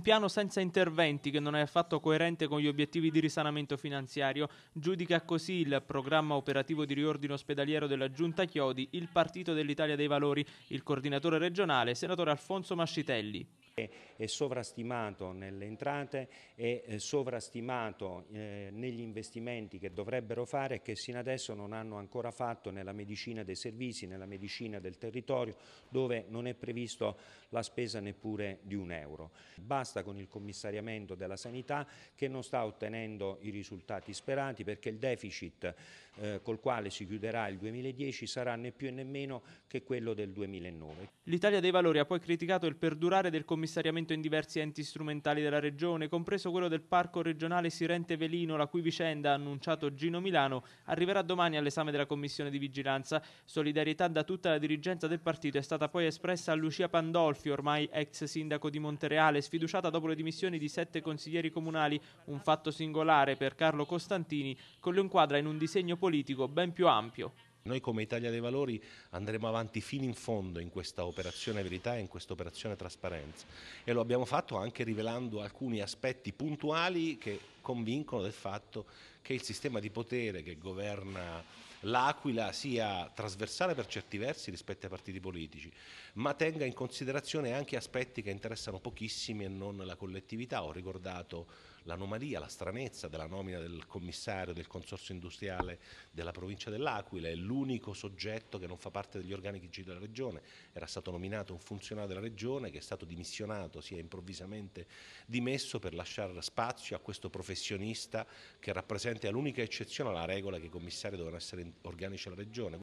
piano senza interventi che non è affatto coerente con gli obiettivi di risanamento finanziario. Giudica così il programma operativo di riordino ospedaliero della Giunta Chiodi il Partito dell'Italia dei Valori, il coordinatore regionale, senatore Alfonso Mascitelli è sovrastimato nelle entrate, è eh, sovrastimato eh, negli investimenti che dovrebbero fare e che sino adesso non hanno ancora fatto nella medicina dei servizi, nella medicina del territorio, dove non è previsto la spesa neppure di un euro. Basta con il commissariamento della sanità che non sta ottenendo i risultati sperati perché il deficit eh, col quale si chiuderà il 2010 sarà né più né meno che quello del 2009. L'Italia dei Valori ha poi criticato il perdurare del commissariamento commissariamento in diversi enti strumentali della regione, compreso quello del Parco regionale Sirente Velino, la cui vicenda, ha annunciato Gino Milano, arriverà domani all'esame della commissione di vigilanza. Solidarietà da tutta la dirigenza del partito è stata poi espressa a Lucia Pandolfi, ormai ex sindaco di Montereale, sfiduciata dopo le dimissioni di sette consiglieri comunali, un fatto singolare per Carlo Costantini, che lo inquadra in un disegno politico ben più ampio. Noi come Italia dei Valori andremo avanti fino in fondo in questa operazione verità e in questa operazione trasparenza e lo abbiamo fatto anche rivelando alcuni aspetti puntuali che convincono del fatto che il sistema di potere che governa l'Aquila sia trasversale per certi versi rispetto ai partiti politici, ma tenga in considerazione anche aspetti che interessano pochissimi e non la collettività. Ho ricordato l'anomalia, la stranezza della nomina del commissario del consorzio industriale della provincia dell'Aquila, è l'unico soggetto che non fa parte degli organici della regione, era stato nominato un funzionario della regione che è stato dimissionato, si è improvvisamente dimesso per lasciare spazio a questo professore professionista che rappresenta l'unica eccezione alla regola che i commissari devono essere organici alla Regione.